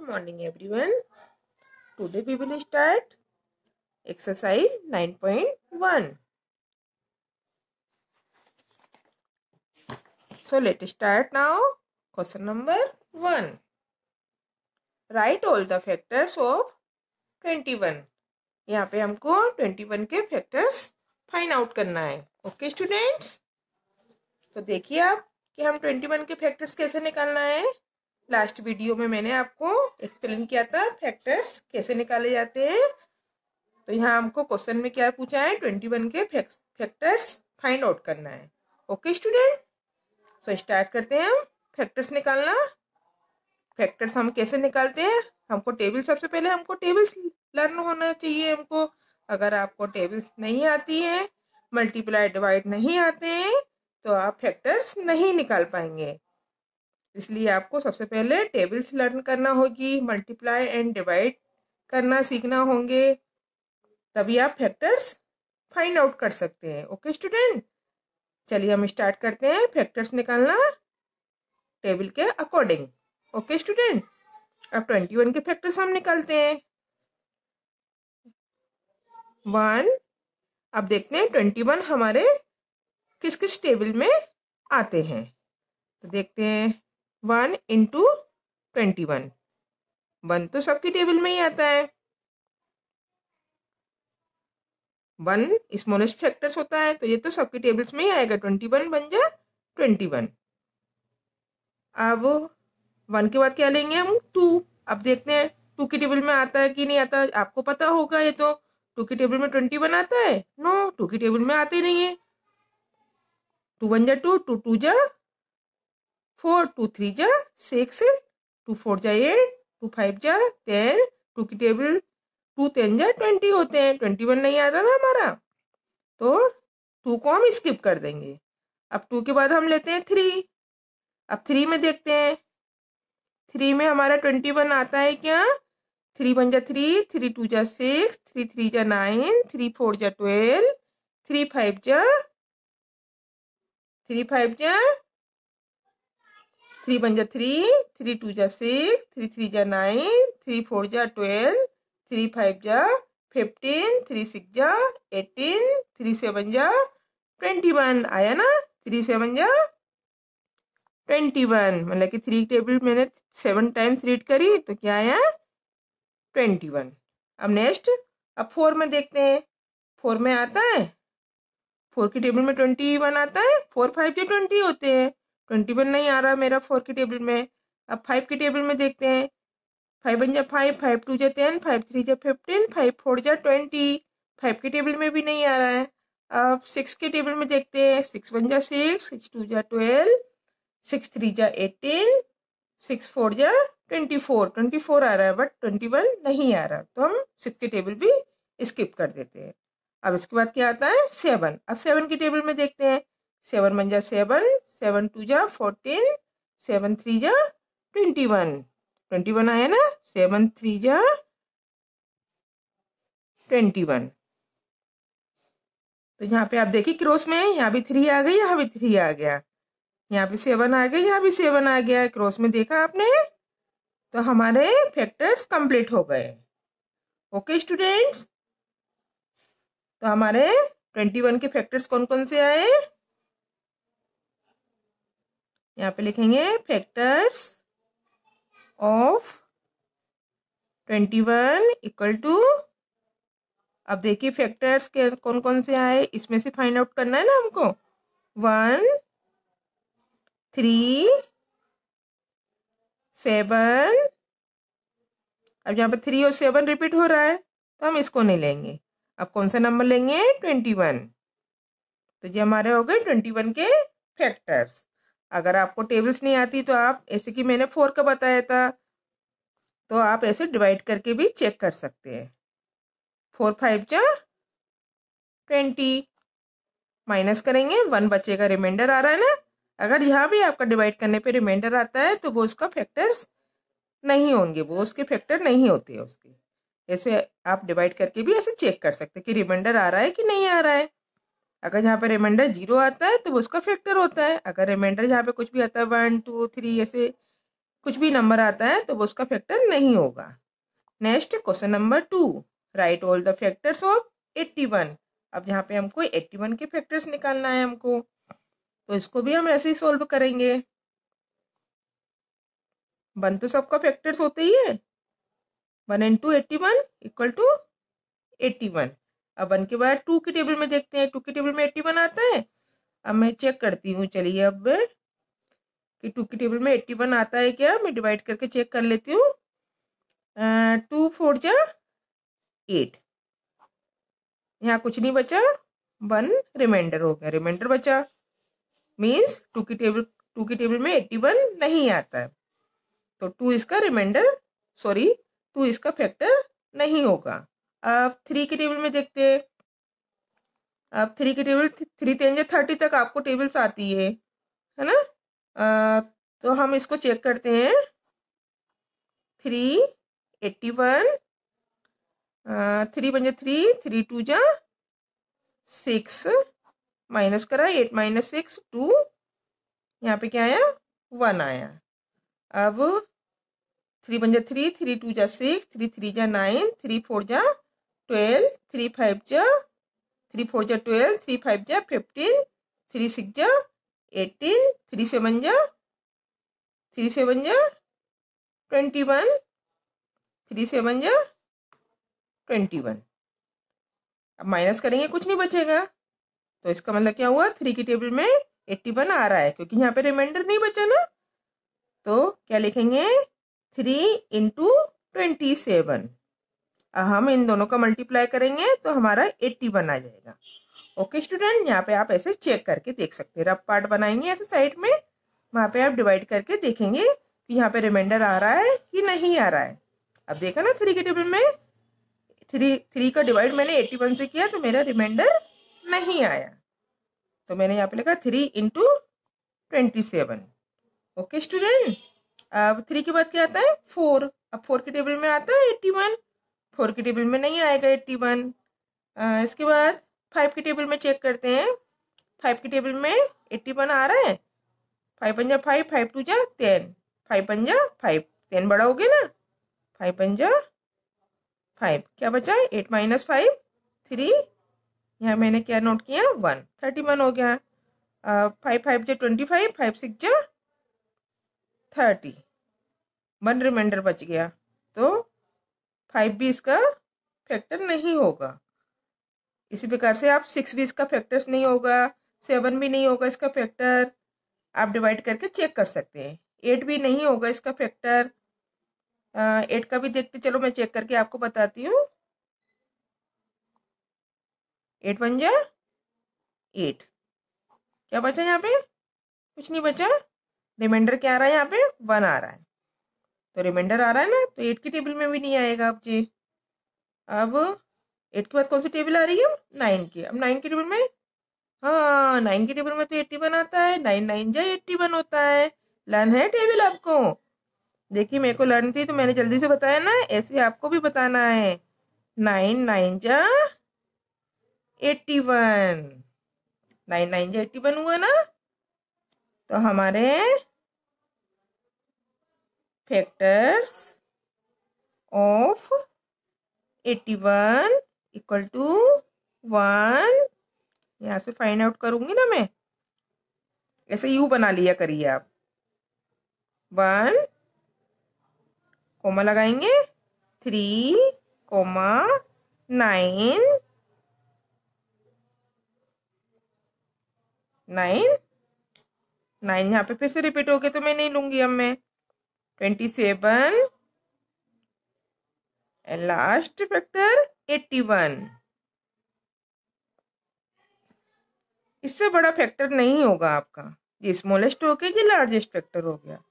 good morning one today we will start exercise nine point one so let start now question number one write all the factors of 21 यहाँ पे हमको 21 के factors find out करना है okay students तो देखिए आप कि हम ट्वेंटी वन के फैक्टर्स कैसे निकालना है लास्ट वीडियो में मैंने आपको एक्सप्लेन किया था फैक्टर्स कैसे निकाले जाते हैं तो यहाँ हमको क्वेश्चन में क्या पूछा है ट्वेंटी वन के फैक्टर्स फाइंड आउट करना है ओके स्टूडेंट सो स्टार्ट करते हैं हम फैक्टर्स निकालना फैक्टर्स हम कैसे निकालते हैं हमको टेबल सबसे पहले हमको टेबल्स लर्न होना चाहिए हमको अगर आपको टेबल्स नहीं आती है मल्टीप्लाई डिवाइड नहीं आते हैं तो आप फैक्टर्स नहीं निकाल पाएंगे इसलिए आपको सबसे पहले टेबल्स लर्न करना होगी मल्टीप्लाई एंड डिवाइड करना सीखना होंगे तभी आप फैक्टर्स फाइंड आउट कर सकते हैं ओके स्टूडेंट चलिए हम स्टार्ट करते हैं फैक्टर्स निकालना टेबल के अकॉर्डिंग ओके स्टूडेंट अब ट्वेंटी वन के फैक्टर्स हम निकालते हैं वन अब देखते हैं ट्वेंटी वन हमारे किस किस टेबल में आते हैं तो देखते हैं one into twenty one one तो सबकी टेबल में ही आता है वन स्मॉलेस्ट फैक्टर्स होता है तो ये तो सबकी टेबल्स में ही आएगा ट्वेंटी वन बन जा ट्वेंटी वन अब वन के बाद क्या लेंगे हम टू अब देखते हैं टू की टेबल में आता है कि नहीं आता आपको पता होगा ये तो टू की टेबल में ट्वेंटी वन आता है नो टू की टेबल में आते ही नहीं है टू वन जा टू टू टू जा फोर टू थ्री जा सिक्स टू फोर जा एट टू फाइव जा टेन टू की टेबल टू टेन जा ट्वेंटी होते हैं ट्वेंटी वन नहीं आ रहा ना हमारा तो टू को हम स्किप कर देंगे अब टू के बाद हम लेते हैं थ्री अब थ्री में देखते हैं थ्री में हमारा ट्वेंटी वन आता है क्या थ्री वन जा थ्री थ्री टू जा सिक्स थ्री थ्री जा नाइन थ्री फोर जा ट्वेल्व थ्री फाइव जा थ्री फाइव जा थ्री वन जा थ्री थ्री टू जा सिक्स थ्री थ्री जा नाइन थ्री फोर जा ट्वेल्व थ्री फाइव जा फिफ्टीन थ्री सिक्स जा एटीन थ्री सेवन जा ट्वेंटी वन आया ना थ्री सेवन जा ट्वेंटी वन मतलब कि थ्री टेबल मैंने सेवन टाइम्स रीड करी तो क्या आया ट्वेंटी वन अब नेक्स्ट अब फोर में देखते हैं फोर में आता है फोर की टेबल में ट्वेंटी वन आता है फोर फाइव के ट्वेंटी होते हैं ट्वेंटी वन नहीं आ रहा मेरा फोर की टेबल में अब फाइव की टेबल में देखते हैं फाइव वन जा फाइव फाइव टू जा टेन फाइव थ्री जा फिफ्टीन फाइव फोर जा ट्वेंटी फाइव के टेबल में भी नहीं आ रहा है अब सिक्स के टेबल में देखते हैं सिक्स वन जा सिक्स सिक्स टू जा ट्वेल्व सिक्स थ्री जा एटीन सिक्स फोर जा ट्वेंटी फोर ट्वेंटी फोर आ रहा है बट ट्वेंटी वन नहीं आ रहा तो हम सिक्स के टेबल भी स्किप कर देते हैं अब इसके बाद क्या आता है सेवन अब सेवन के टेबल में देखते हैं सेवन वन जा सेवन सेवन टू जा फोर्टीन सेवन थ्री जा ट्वेंटी वन ट्वेंटी वन आया ना सेवन थ्री जा ट्वेंटी वन तो यहाँ पे आप देखिए क्रॉस में यहाँ भी थ्री आ गई यहाँ भी थ्री आ गया यहाँ पे सेवन आ गया यहाँ भी सेवन आ गया क्रॉस में देखा आपने तो हमारे फैक्टर्स कंप्लीट हो गए ओके स्टूडेंट्स तो हमारे ट्वेंटी वन के फैक्टर्स कौन कौन से आए यहाँ पे लिखेंगे factors of twenty one equal to अब देखिए फैक्टर्स के कौन कौन से आए इसमें से फाइंड आउट करना है ना हमको वन थ्री सेवन अब यहाँ पे थ्री और सेवन रिपीट हो रहा है तो हम इसको नहीं लेंगे अब कौन सा नंबर लेंगे ट्वेंटी वन तो ये हमारे हो गए ट्वेंटी वन के फैक्टर्स अगर आपको टेबल्स नहीं आती तो आप ऐसे कि मैंने फोर का बताया था तो आप ऐसे डिवाइड करके भी चेक कर सकते हैं फोर फाइव जा ट्वेंटी माइनस करेंगे वन बचेगा रिमाइंडर आ रहा है ना अगर यहाँ भी आपका डिवाइड करने पे रिमाइंडर आता है तो वो उसका फैक्टर्स नहीं होंगे वो उसके फैक्टर नहीं होते हैं उसके ऐसे आप डिवाइड करके भी ऐसे चेक कर सकते कि रिमाइंडर आ रहा है कि नहीं आ रहा है अगर यहाँ पर रिमाइंडर जीरो आता है तो वो उसका फैक्टर होता है अगर रिमाइंडर जहाँ पे कुछ भी आता है वन टू थ्री ऐसे कुछ भी नंबर आता है तो वो उसका फैक्टर नहीं होगा next question number two write all the factors of eighty one अब यहाँ पे हमको एट्टी वन के फैक्टर्स निकालना है हमको तो इसको भी हम ऐसे ही सॉल्व करेंगे वन तो सबका फैक्टर्स होते ही है one and two eighty one equal to eighty one अब वन के बाद टू की टेबल में देखते हैं टू की टेबल में एट्टी वन आता है अब मैं चेक करती हूँ चलिए अब कि टू की टेबल में एट्टी वन आता है क्या मैं डिवाइड करके चेक कर लेती हूँ टू फोर जा एट यहाँ कुछ नहीं बचा वन रिमाइंडर हो गया रिमाइंडर बचा मीन्स टू की टेबल टू की टेबल में एट्टी वन नहीं आता है तो टू इसका रिमाइंडर सॉरी टू इसका फैक्टर नहीं होगा अब थ्री के टेबल में देखते हैं अब थ्री के टेबल थ्री टेन या थर्टी तक आपको टेबल्स आती है है ना आ, तो हम इसको चेक करते हैं थ्री एट्टी वन थ्री पंजा थ्री थ्री टू जा सिक्स माइनस करा एट माइनस सिक्स टू यहाँ पे क्या आया वन आया अब थ्री पंजा थ्री थ्री टू जा सिक्स थ्री थ्री जा नाइन थ्री फोर जा ट्वेल्व थ्री फाइव जा थ्री फोर जा ट्वेल्व थ्री फाइव जा फिफ्टीन थ्री सिक्स जा एटीन थ्री सेवन जा थ्री सेवन जा ट्वेंटी वन थ्री सेवन जा ट्वेंटी वन अब माइनस करेंगे कुछ नहीं बचेगा तो इसका मतलब क्या हुआ थ्री की टेबल में एट्टी वन आ रहा है क्योंकि यहाँ पे रिमाइंडर नहीं बचा ना तो क्या लिखेंगे थ्री इंटू ट्वेंटी सेवन हम इन दोनों का मल्टीप्लाई करेंगे तो हमारा वन आ जाएगा ओके स्टूडेंट यहाँ पे आप ऐसे चेक करके देख सकते हैं रफ पार्ट बनाएंगे ऐसे साइड में वहाँ पे आप डिवाइड करके देखेंगे कि यहाँ पे रिमाइंडर आ रहा है कि नहीं आ रहा है अब देखा ना थ्री के टेबल में थ्री थ्री का डिवाइड मैंने एट्टी वन से किया तो मेरा रिमाइंडर नहीं आया तो मैंने यहाँ पे लिखा three into twenty seven okay student अब थ्री के बाद क्या आता है फोर अब फोर के टेबल में आता है एट्टी वन फोर की टेबल में नहीं आएगा एट्टी वन इसके बाद फाइव की टेबल में चेक करते हैं फाइव की टेबल में एट्टी वन आ रहा है फाइव पंजा फाइव फाइव टू जा टेन फाइव पंजा फाइव टेन बड़ा हो गया ना फाइव पंजा फाइव क्या बचा एट माइनस फाइव थ्री यहाँ मैंने क्या नोट किया वन थर्टी वन हो गया फाइव फाइव जा ट्वेंटी फाइव फाइव सिक्स जा थर्टी वन रिमाइंडर बच गया तो फाइव भी इसका फैक्टर नहीं होगा इसी प्रकार से आप सिक्स भी इसका फैक्टर नहीं होगा सेवन भी नहीं होगा इसका फैक्टर आप डिवाइड करके चेक कर सकते हैं एट भी नहीं होगा इसका फैक्टर एट का भी देखते चलो मैं चेक करके आपको बताती हूँ एट बन जा एट क्या बचा यहाँ पे कुछ नहीं बचा रिमाइंडर क्या आ रहा है यहाँ पे वन आ रहा है तो रिमाइंडर आ रहा है ना तो एट की टेबल में भी नहीं आएगा अब जी अब एट के बाद कौन सी टेबल आ रही है नाइन की अब नाइन की टेबल में हाँ नाइन की टेबल में तो एट्टी वन आता है नाइन नाइन जा एट्टी वन होता है लर्न है टेबल आपको देखिए मेरे को लर्न थी तो मैंने जल्दी से बताया ना ऐसे आपको भी बताना है नाइन नाइन जा एट्टी वन नाइन नाइन जा एट्टी वन हुआ ना तो हमारे factors of 81 equal to one यहाँ से फाइंड आउट करूंगी ना मैं ऐसे यू बना लिया करिए आप वन कोमा लगाएंगे three comma nine nine nine यहाँ पे फिर से रिपीट हो गया तो मैं नहीं लूंगी अब मैं twenty and last factor eighty one इससे बड़ा फैक्टर नहीं होगा आपका ये स्मॉलेस्ट हो गया ये लार्जेस्ट फैक्टर हो गया